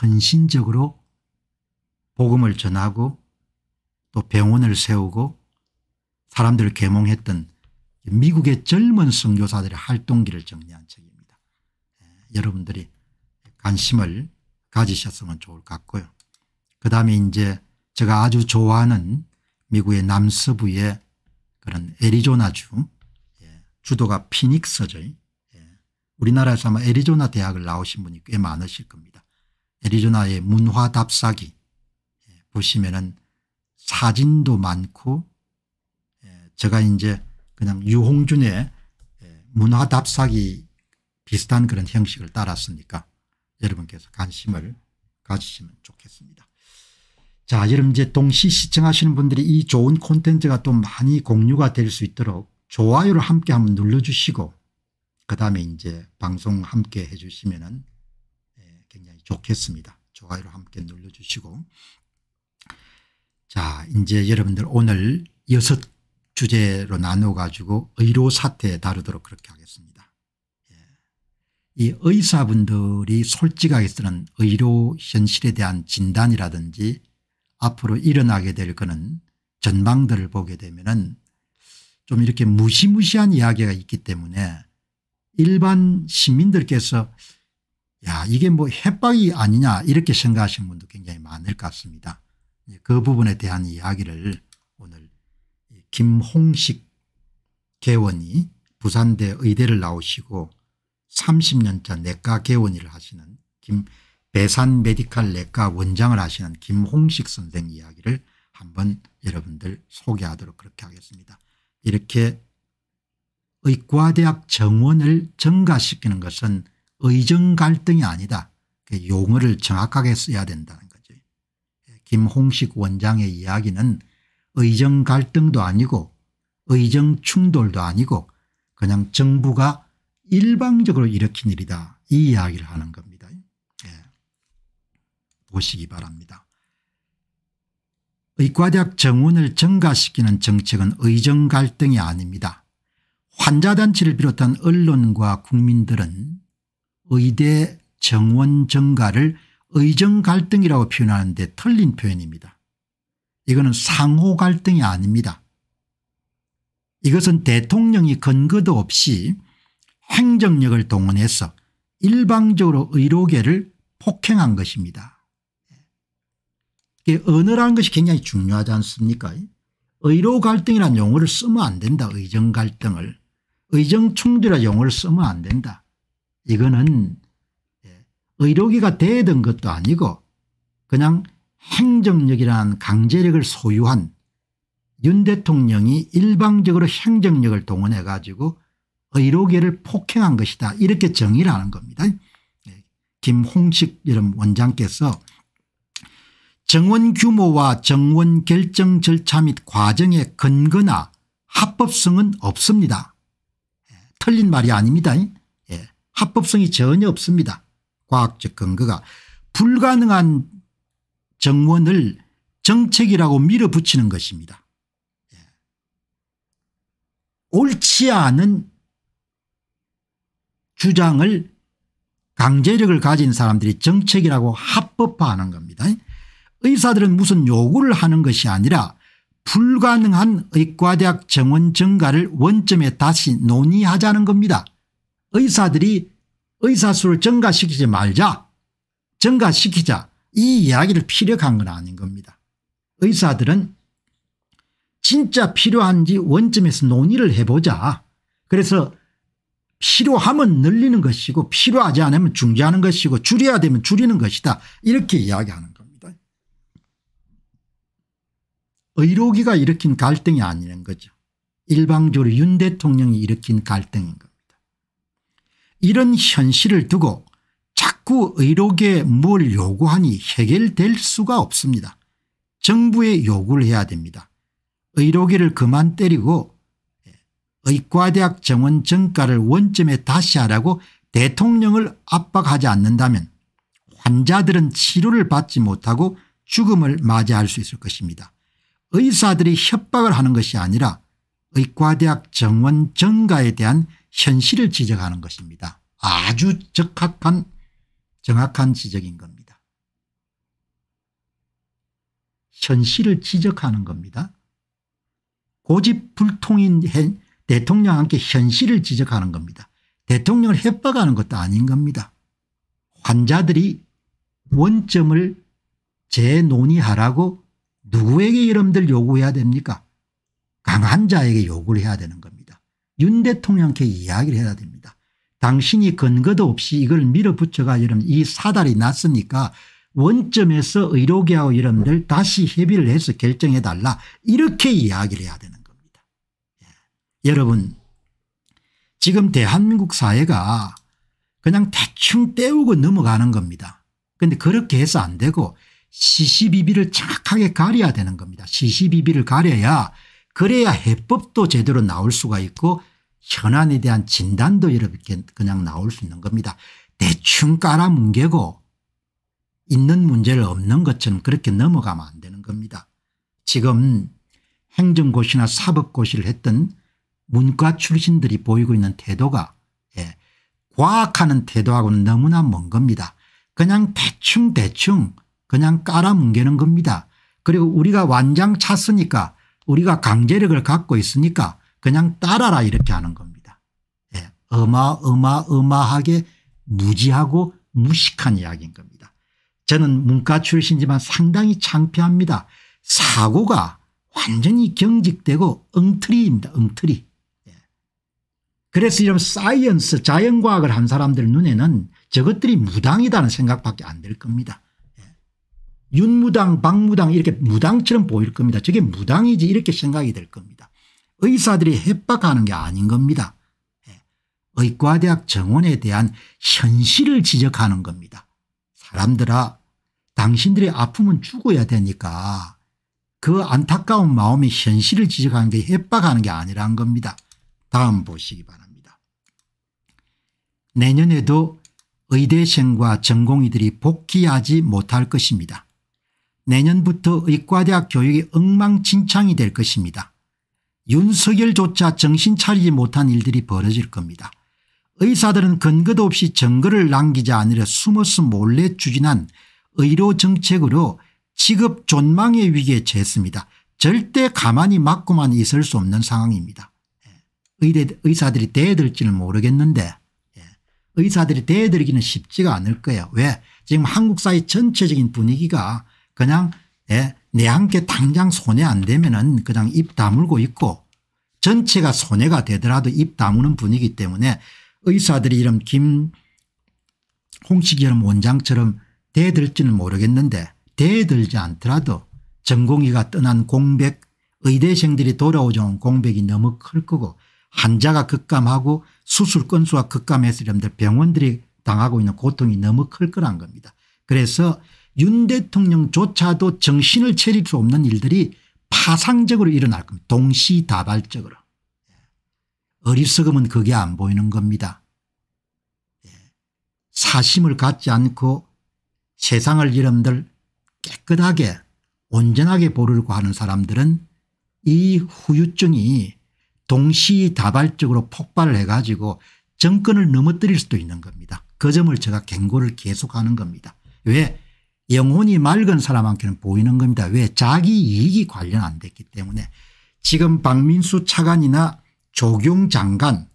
헌신적으로 복음을 전하고 또 병원을 세우고 사람들을 계몽했던 미국의 젊은 선교사들의 활동기를 정리한 책입니다. 예, 여러분들이 관심을 가지셨으면 좋을 것 같고요. 그 다음에 이제 제가 아주 좋아하는 미국의 남서부의 그런 애리조나주 예, 주도가 피닉스죠. 예, 우리나라에서 아마 애리조나 대학을 나오신 분이 꽤 많으실 겁니다. 애리조나의 문화 답사기 예, 보시면은 사진도 많고 예, 제가 이제 그냥 유홍준의 예, 문화 답사기 비슷한 그런 형식을 따랐으니까 여러분께서 관심을 가지시면 좋겠습니다. 자 여러분 이제 동시 시청하시는 분들이 이 좋은 콘텐츠가 또 많이 공유가 될 수 있도록 좋아요를 함께 한번 눌러주시고 그 다음에 이제 방송 함께 해주시면은 좋겠습니다. 좋아요 함께 눌러주시고 자 이제 여러분들 오늘 여섯 주제로 나눠가지고 의료 사태 다루도록 그렇게 하겠습니다. 예. 이 의사분들이 솔직하게 쓰는 의료 현실에 대한 진단이라든지 앞으로 일어나게 될 거는 전망들을 보게 되면은 좀 이렇게 무시무시한 이야기가 있기 때문에 일반 시민들께서 야 이게 뭐협박이 아니냐 이렇게 생각하시는 분도 굉장히 많을 것 같습니다. 예, 그 부분에 대한 이야기를 오늘 김홍식 개원이 부산대 의대를 나오시고 30년차 내과 개원을 하시는 김 배산 메디칼 내과 원장을 하시는 김홍식 선생 이야기를 한번 여러분들 소개하도록 그렇게 하겠습니다. 이렇게 의과대학 정원을 증가시키는 것은 의정 갈등이 아니다. 그 용어를 정확하게 써야 된다는 거죠. 김홍식 원장의 이야기는 의정 갈등도 아니고 의정 충돌도 아니고 그냥 정부가 일방적으로 일으킨 일이다. 이 이야기를 하는 겁니다. 예. 보시기 바랍니다. 의과대학 정원을 증가시키는 정책은 의정 갈등이 아닙니다. 환자단체를 비롯한 언론과 국민들은 의대 정원 증가를 의정 갈등이라고 표현하는데 틀린 표현입니다. 이거는 상호 갈등이 아닙니다. 이것은 대통령이 근거도 없이 행정력을 동원해서 일방적으로 의료계를 폭행한 것입니다. 언어라는 것이 굉장히 중요하지 않습니까 의료 갈등이라는 용어를 쓰면 안 된다. 의정 갈등을. 의정 충돌이라는 용어를 쓰면 안 된다. 이거는 예, 의료기가 되던 것도 아니고 그냥 행정력이라는 강제력을 소유한 윤 대통령이 일방적으로 행정력을 동원해 가지고 의료계를 폭행한 것이다 이렇게 정의를 하는 겁니다. 예, 김홍식 이런 원장께서 정원 규모와 정원 결정 절차 및 과정의 근거나 합법성은 없습니다. 예, 틀린 말이 아닙니다. 합법성이 전혀 없습니다. 과학적 근거가 불가능한 정원을 정책이라고 밀어붙이는 것입니다. 예. 옳지 않은 주장을 강제력을 가진 사람들이 정책이라고 합법화하는 겁니다. 의사들은 무슨 요구를 하는 것이 아니라 불가능한 의과대학 정원 증가를 원점에 다시 논의하자는 겁니다. 의사들이 의사수를 증가시키지 말자 증가시키자 이 이야기를 피력한 건 아닌 겁니다. 의사들은 진짜 필요한지 원점에서 논의를 해보자. 그래서 필요하면 늘리는 것이고 필요하지 않으면 중지하는 것이고 줄여야 되면 줄이는 것이다. 이렇게 이야기하는 겁니다. 의료기가 일으킨 갈등이 아니는 거죠. 일방적으로 윤 대통령이 일으킨 갈등인 거죠. 이런 현실을 두고 자꾸 의료계에뭘 요구하니 해결될 수가 없습니다. 정부에 요구를 해야 됩니다. 의료계를 그만 때리고 예, 의과대학 정원 정가를 원점에 다시 하라고 대통령을 압박하지 않는다면 환자들은 치료를 받지 못하고 죽음을 맞이할 수 있을 것입니다. 의사들이 협박을 하는 것이 아니라 의과대학 정원 정가에 대한 현실을 지적하는 것입니다. 아주 적합한 정확한 지적인 겁니다. 현실을 지적하는 겁니다. 고집불통인 대통령 함께 현실을 지적하는 겁니다. 대통령을 협박하는 것도 아닌 겁니다. 환자들이 원점을 재논의하라고 누구에게 여러분들 요구해야 됩니까 강한 자에게 요구를 해야 되는 겁니다. 윤 대통령께 이야기를 해야 됩니다. 당신이 근거도 없이 이걸 밀어붙여가 여러분 이 사달이 났으니까 원점에서 의료계하고 여러분들 다시 협의를 해서 결정해 달라 이렇게 이야기를 해야 되는 겁니다. 예. 여러분 지금 대한민국 사회가 그냥 대충 때우고 넘어가는 겁니다. 그런데 그렇게 해서 안 되고 시시비비를 정확하게 가려야 되는 겁니다. 시시비비를 가려야 그래야 해법도 제대로 나올 수가 있고 현안에 대한 진단도 이렇게 그냥 나올 수 있는 겁니다. 대충 깔아뭉개고 있는 문제를 없는 것처럼 그렇게 넘어가면 안 되는 겁니다. 지금 행정고시나 사법고시를 했던 문과 출신들이 보이고 있는 태도가 예, 과학하는 태도하고는 너무나 먼 겁니다. 그냥 대충대충 대충 그냥 깔아뭉개는 겁니다. 그리고 우리가 완장 찼으니까 우리가 강제력을 갖고 있으니까 그냥 따라라 이렇게 하는 겁니다. 예. 어마어마어마하게 무지하고 무식한 이야기인 겁니다. 저는 문과 출신이지만 상당히 창피합니다. 사고가 완전히 경직되고 엉터리입니다. 엉터리. 예. 그래서 이런 사이언스 자연과학을 한 사람들 눈에는 저것들이 무당이라는 생각밖에 안 들 겁니다. 윤무당 박무당 이렇게 무당처럼 보일 겁니다. 저게 무당이지 이렇게 생각이 될 겁니다. 의사들이 협박하는 게 아닌 겁니다. 예. 의과대학 정원에 대한 현실을 지적하는 겁니다. 사람들아 당신들의 아픔은 죽어야 되니까 그 안타까운 마음의 현실을 지적하는 게 협박하는 게 아니란 겁니다. 다음 보시기 바랍니다. 내년에도 의대생과 전공의들이 복귀하지 못할 것입니다. 내년부터 의과대학 교육이 엉망진창이 될 것입니다. 윤석열조차 정신 차리지 못한 일들이 벌어질 겁니다. 의사들은 근거도 없이 증거를 남기지 않으려 숨어서 몰래 추진한 의료 정책으로 직업 존망의 위기에 처했습니다. 절대 가만히 막고만 있을 수 없는 상황입니다. 예. 의대, 의사들이 대들지는 해 모르겠는데 예. 의사들이 대들기는 해 쉽지가 않을 거예요. 왜? 지금 한국 사회 전체적인 분위기가 그냥 예, 내, 내한테 당장 손해 안 되면은 그냥 입 다물고 있고 전체가 손해가 되더라도 입 다무는 분위기 때문에 의사들이 이런 김홍식 이런 원장처럼 대들지는 모르겠는데 대들지 않더라도 전공의가 떠난 공백 의대생들이 돌아오자온 공백이 너무 클 거고 환자가 급감하고 수술 건수가 급감해서 이런 병원들이 당하고 있는 고통이 너무 클 거란 겁니다. 그래서 윤 대통령조차도 정신을 차릴 수 없는 일들이 파상적으로 일어날 겁니다. 동시다발적으로. 예. 어리석음은 그게 안 보이는 겁니다. 예. 사심을 갖지 않고 세상을 이름들 깨끗하게 온전하게 보려고 하는 사람들은 이 후유증이 동시다발적으로 폭발을 해가지고 정권을 넘어뜨릴 수도 있는 겁니다. 그 점을 제가 경고를 계속하는 겁니다. 왜 영혼이 맑은 사람한테는 보이는 겁니다. 왜 자기 이익이 관련 안 됐기 때문에 지금 박민수 차관이나 조경 장관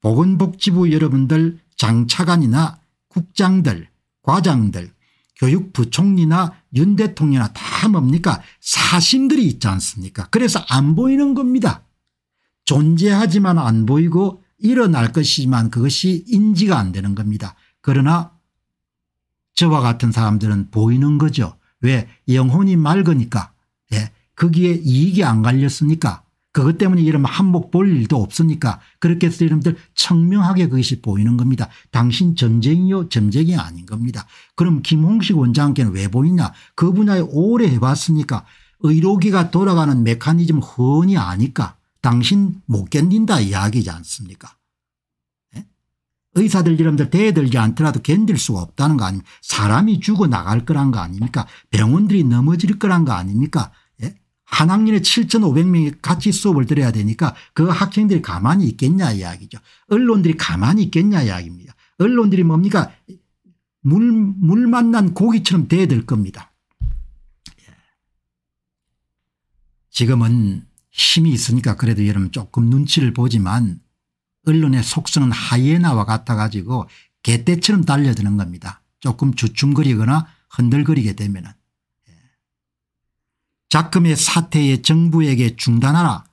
보건복지부 여러분들 장차관이나 국장들 과장들 교육부총리나 윤 대통령이나 다 뭡니까 사신들이 있지 않습니까 그래서 안 보이는 겁니다. 존재하지만 안 보이고 일어날 것이지만 그것이 인지가 안 되는 겁니다. 그러나 저와 같은 사람들은 보이는 거죠. 왜 영혼이 맑으니까 예. 거기에 이익이 안 갈렸으니까 그것 때문에 이러면 한복 볼 일도 없으니까 그렇게 해서 이놈들 청명하게 그것이 보이는 겁니다. 당신 전쟁이요 점쟁이 아닌 겁니다. 그럼 김홍식 원장께는 왜 보이냐 그 분야에 오래 해봤으니까 의료기가 돌아가는 메커니즘 흔히 아니까 당신 못 견딘다 이야기지 않습니까 의사들 이름들 대들지 않더라도 견딜 수가 없다는 거 아닙니까 사람이 죽어나갈 거란 거 아닙니까 병원들이 넘어질 거란 거 아닙니까 예? 한 학년에 7500명이 같이 수업을 들어야 되니까 그 학생들이 가만히 있겠냐 이야기죠 언론들이 가만히 있겠냐 이야기입니다 언론들이 뭡니까 물, 물 만난 고기처럼 대들 겁니다 예. 지금은 힘이 있으니까 그래도 여러분 조금 눈치를 보지만 언론의 속성은 하이에나와 같아 가지고 개떼처럼 달려드는 겁니다. 조금 주춤거리거나 흔들거리게 되면 은 예. 자금의 사태에 정부에게 중단하라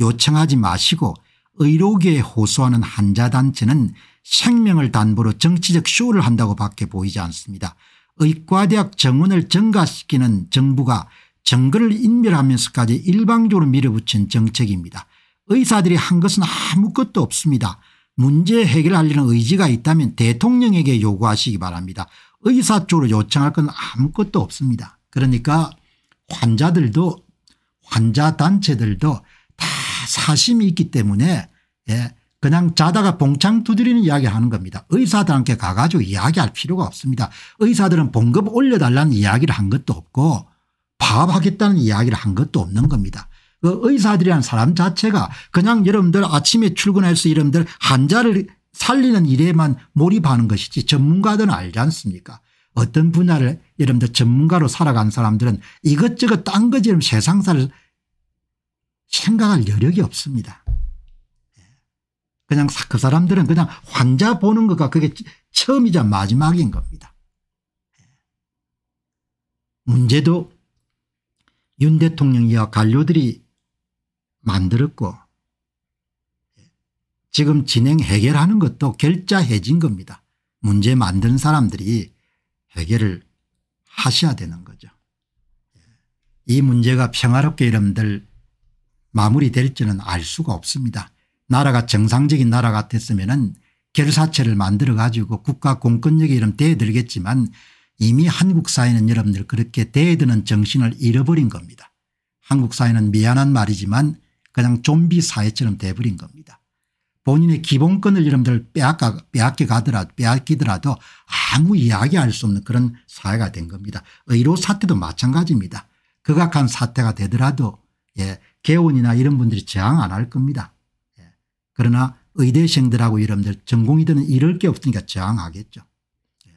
요청하지 마시고 의료계에 호소하는 한자단체는 생명을 담보로 정치적 쇼를 한다고 밖에 보이지 않습니다. 의과대학 정원을 증가시키는 정부가 정글을 인멸하면서까지 일방적으로 밀어붙인 정책입니다. 의사들이 한 것은 아무것도 없습니다. 문제 해결하려는 의지가 있다면 대통령에게 요구하시기 바랍니다. 의사 쪽으로 요청할 건 아무것도 없습니다. 그러니까 환자들도 환자 단체들도 다 사심이 있기 때문에 예 그냥 자다가 봉창 두드리는 이야기 하는 겁니다. 의사들한테 가가지고 이야기할 필요가 없습니다. 의사들은 봉급 올려달라는 이야기를 한 것도 없고 파업하겠다는 이야기를 한 것도 없는 겁니다. 그 의사들이란 사람 자체가 그냥 여러분들 아침에 출근해서 여러분들 환자를 살리는 일에만 몰입하는 것이지 전문가들은 알지 않습니까 어떤 분야를 여러분들 전문가로 살아간 사람들은 이것저것 딴 것처럼 세상사를 생각할 여력이 없습니다. 그냥 그 사람들은 그냥 환자 보는 것과 그게 처음이자 마지막인 겁니다. 문제도 윤 대통령이와 관료들이 만들었고 지금 진행 해결하는 것도 결자해진 겁니다. 문제 만드는 사람들이 해결을 하셔야 되는 거죠. 이 문제가 평화롭게 여러분들 마무리될지는 알 수가 없습니다. 나라가 정상적인 나라 같았으면 결사체를 만들어 가지고 국가 공권력이 이런 대들겠지만 이미 한국 사회는 여러분들 그렇게 대드는 정신을 잃어버린 겁니다. 한국 사회는 미안한 말이지만 그냥 좀비 사회처럼 돼버린 겁니다. 본인의 기본권을 여러분들 빼앗겨, 빼앗겨 가더라도 빼앗기더라도 아무 이야기할 수 없는 그런 사회가 된 겁니다. 의료 사태도 마찬가지입니다. 극악한 사태가 되더라도 예, 개원이나 이런 분들이 저항 안할 겁니다. 예. 그러나 의대생들하고 여러분들 전공의들은 이럴 게 없으니까 저항하겠죠. 예.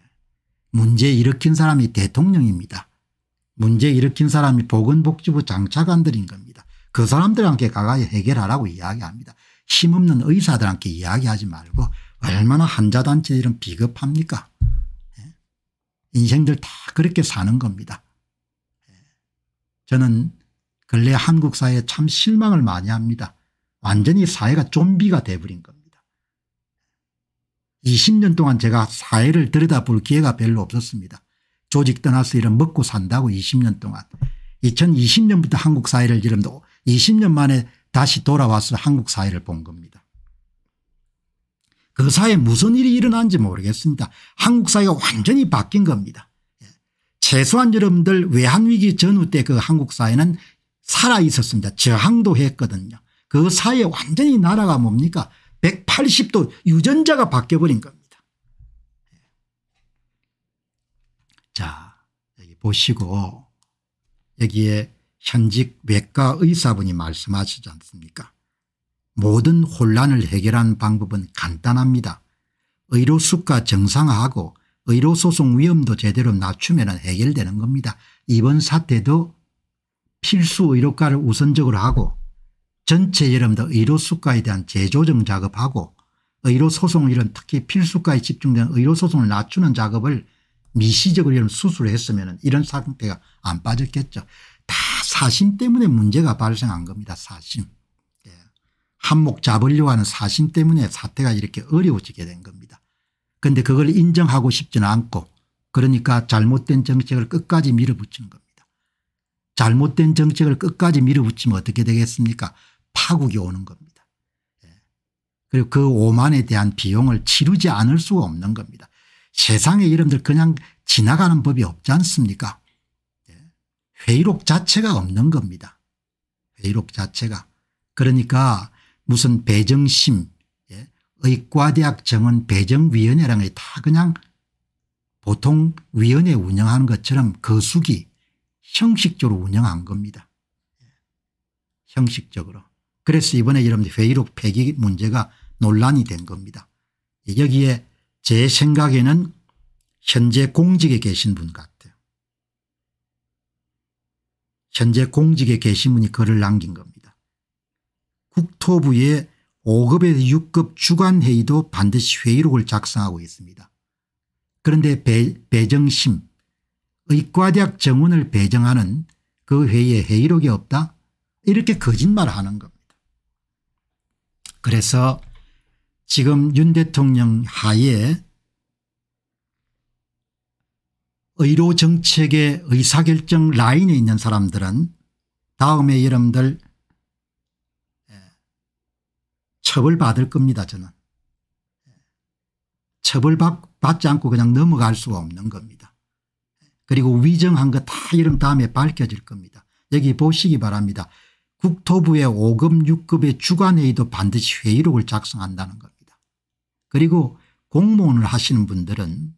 문제 일으킨 사람이 대통령입니다. 문제 일으킨 사람이 보건복지부 장차관들인 겁니다. 그 사람들한테 가가 해결하라고 이야기합니다. 힘없는 의사들한테 이야기하지 말고 얼마나 환자단체들은 비겁합니까 예? 인생들 다 그렇게 사는 겁니다. 예? 저는 근래 한국 사회에 참 실망을 많이 합니다. 완전히 사회가 좀비가 돼버린 겁니다. 20년 동안 제가 사회를 들여다볼 기회가 별로 없었습니다. 조직 떠나서 이런 먹고 산다고 20년 동안. 2020년부터 한국 사회를 이름도 20년 만에 다시 돌아와서 한국 사회를 본 겁니다. 그 사이에 무슨 일이 일어난지 모르겠습니다. 한국 사회가 완전히 바뀐 겁니다. 예. 최소한 여러분들 외환위기 전후 때 그 한국 사회는 살아 있었습니다. 저항도 했거든요. 그 사이에 완전히 나라가 뭡니까 180도 유전자가 바뀌어버린 겁니다. 예. 자 여기 보시고 여기에 현직 외과 의사분이 말씀하시지 않습니까 모든 혼란을 해결한 방법은 간단합니다. 의료 수가 정상화하고 의료 소송 위험도 제대로 낮추면 해결되는 겁니다. 이번 사태도 필수 의료과를 우선적으로 하고 전체 여러분들 의료 수가에 대한 재조정 작업하고 의료 소송 이런 특히 필수과에 집중된 의료 소송을 낮추는 작업을 미시적으로 수술 했으면 이런 상태가 안 빠졌겠죠. 사심 때문에 문제가 발생한 겁니다. 사심. 예. 한몫 잡으려고 하는 사심 때문에 사태가 이렇게 어려워지게 된 겁니다. 그런데 그걸 인정하고 싶지는 않고 그러니까 잘못된 정책을 끝까지 밀어붙이는 겁니다. 잘못된 정책을 끝까지 밀어붙이면 어떻게 되겠습니까 파국이 오는 겁니다. 예. 그리고 그 오만에 대한 비용을 치르지 않을 수가 없는 겁니다. 세상에 여러분들 그냥 지나가는 법이 없지 않습니까 회의록 자체가 없는 겁니다. 회의록 자체가. 그러니까 무슨 배정심 예? 의과대학 정원 배정위원회라는 게다 그냥 보통 위원회 운영하는 것처럼 거수기 그 형식적으로 운영한 겁니다. 형식적으로. 그래서 이번에 여러분 회의록 폐기 문제가 논란이 된 겁니다. 여기에 제 생각에는 현재 공직에 계신 분 같아요. 현재 공직에 계시문이 글을 남긴 겁니다. 국토부의 5급에서 6급 주관회의도 반드시 회의록을 작성하고 있습니다. 그런데 배, 배정심 의과대학 정원을 배정하는 그 회의에 회의록이 없다 이렇게 거짓말하는 겁니다. 그래서 지금 윤 대통령 하에 의료 정책의 의사결정 라인에 있는 사람들은 다음에 여러분들 예, 처벌받을 겁니다 저는. 예, 처벌받지 않고 그냥 넘어갈 수가 없는 겁니다. 그리고 위정한 거 다 이름 다음에 밝혀질 겁니다. 여기 보시기 바랍니다. 국토부의 5급 6급의 주관회의도 반드시 회의록을 작성한다는 겁니다. 그리고 공무원을 하시는 분들은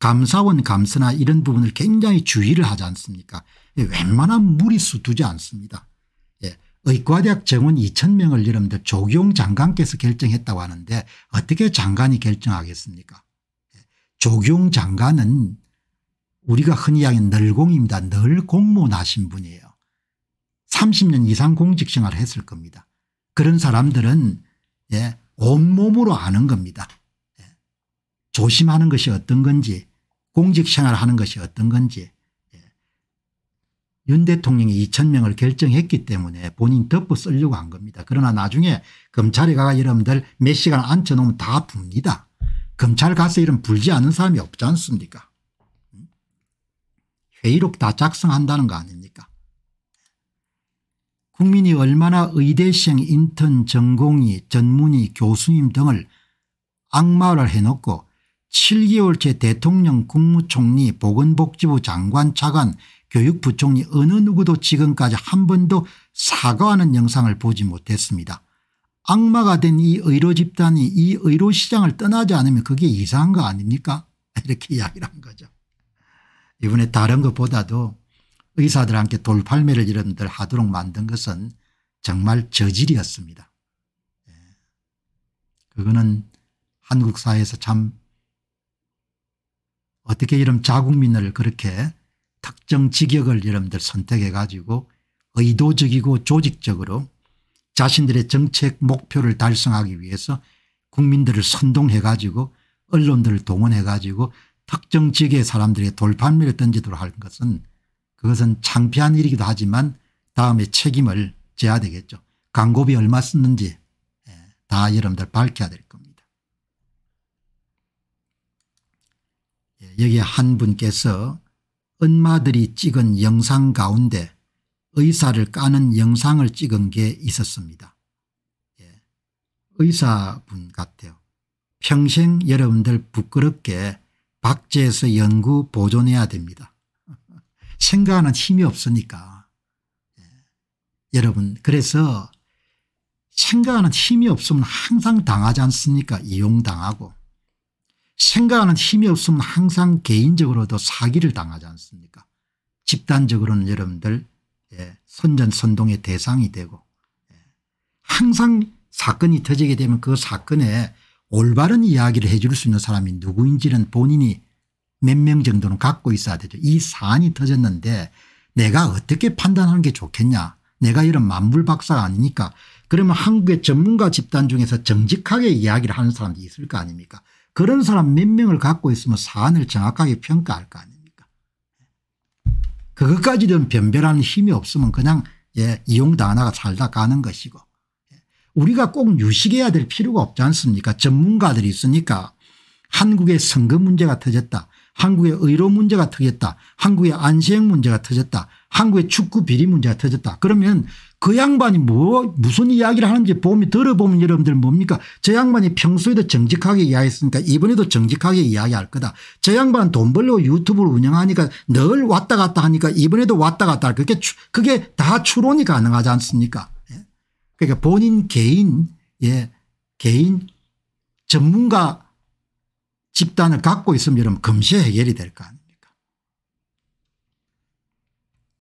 감사원 감사나 이런 부분을 굉장히 주의를 하지 않습니까 예, 웬만한 무리수 두지 않습니다. 예, 의과대학 정원 2천명을 여러분들 조경 장관께서 결정했다고 하는데 어떻게 장관이 결정하겠습니까 예, 조경 장관은 우리가 흔히 이야기하는 늘공입니다늘 공무원하신 분이에요. 30년 이상 공직생활을 했을 겁니다. 그런 사람들은 예, 온몸으로 아는 겁니다. 예, 조심하는 것이 어떤 건지 공직생활 을 하는 것이 어떤 건지 예. 윤 대통령이 2천 명을 결정했기 때문에 본인 덮어 쓰려고 한 겁니다. 그러나 나중에 검찰에 가가 여러분들 몇 시간 앉혀놓으면 다 붑니다. 검찰 가서 이런 불지 않은 사람이 없지 않습니까 음? 회의록 다 작성한다는 거 아닙니까 국민이 얼마나 의대생 인턴 전공이 전문의 교수님 등을 악마를 해놓고 7개월째 대통령 국무총리 보건복지부 장관 차관 교육부총리 어느 누구도 지금까지 한 번도 사과하는 영상을 보지 못했습니다. 악마가 된 이 의료 집단이 이 의료 시장을 떠나지 않으면 그게 이상한 거 아닙니까 이렇게 이야기를 한 거죠. 이번에 다른 것보다도 의사들한테 돌팔매를 이런들 하도록 만든 것은 정말 저질이었습니다. 예. 그거는 한국 사회에서 참 어떻게 이런 자국민을 그렇게 특정 직역을 여러분들 선택해 가지고 의도적이고 조직적으로 자신들의 정책 목표를 달성하기 위해서 국민들을 선동해 가지고 언론들을 동원해 가지고 특정 지역의 사람들의 돌판매를 던지도록 하는 것은 그것은 창피한 일이기도 하지만 다음에 책임을 져야 되겠죠. 광고비 얼마 썼는지 예, 다 여러분들 밝혀야 됩니다. 여기 한 분께서 엄마들이 찍은 영상 가운데 의사를 까는 영상을 찍은 게 있었습니다. 예. 의사분 같아요. 평생 여러분들 부끄럽게 박제해서 연구 보존해야 됩니다. 생각하는 힘이 없으니까. 예. 여러분 그래서 생각하는 힘이 없으면 항상 당하지 않습니까 이용당하고 생각하는 힘이 없으면 항상 개인적으로도 사기를 당하지 않습니까 집단적으로는 여러분들 예, 선전선동의 대상이 되고 예, 항상 사건이 터지게 되면 그 사건에 올바른 이야기를 해줄 수 있는 사람이 누구인지는 본인이 몇 명 정도는 갖고 있어야 되죠. 이 사안이 터졌는데 내가 어떻게 판단하는 게 좋겠냐 내가 이런 만물박사가 아니니까 그러면 한국의 전문가 집단 중에서 정직하게 이야기를 하는 사람도 있을 거 아닙니까 그런 사람 몇 명을 갖고 있으면 사안을 정확하게 평가할 거 아닙니까 그것까지는 변별하는 힘이 없으면 그냥 예, 이용당하다가 살다 가는 것이고 우리가 꼭 유식해야 될 필요가 없지 않습니까 전문가들이 있으니까 한국의 선거 문제가 터졌다 한국의 의료 문제가 터졌다. 한국의 안시행 문제가 터졌다. 한국의 축구 비리 문제가 터졌다. 그러면 그 양반이 뭐 무슨 이야기를 하는지 보면 들어보면 여러분들 뭡니까 저 양반이 평소에도 정직하게 이야기했으니까 이번에도 정직하게 이야기할 거다. 저 양반 돈 벌려고 유튜브를 운영하니까 늘 왔다 갔다 하니까 이번에도 왔다 갔다 할 그게 그게 다 추론이 가능하지 않습니까 예. 그러니까 본인 개인 예 개인 전문가 집단을 갖고 있으면 이러면 금세 해결이 될거 아니에요.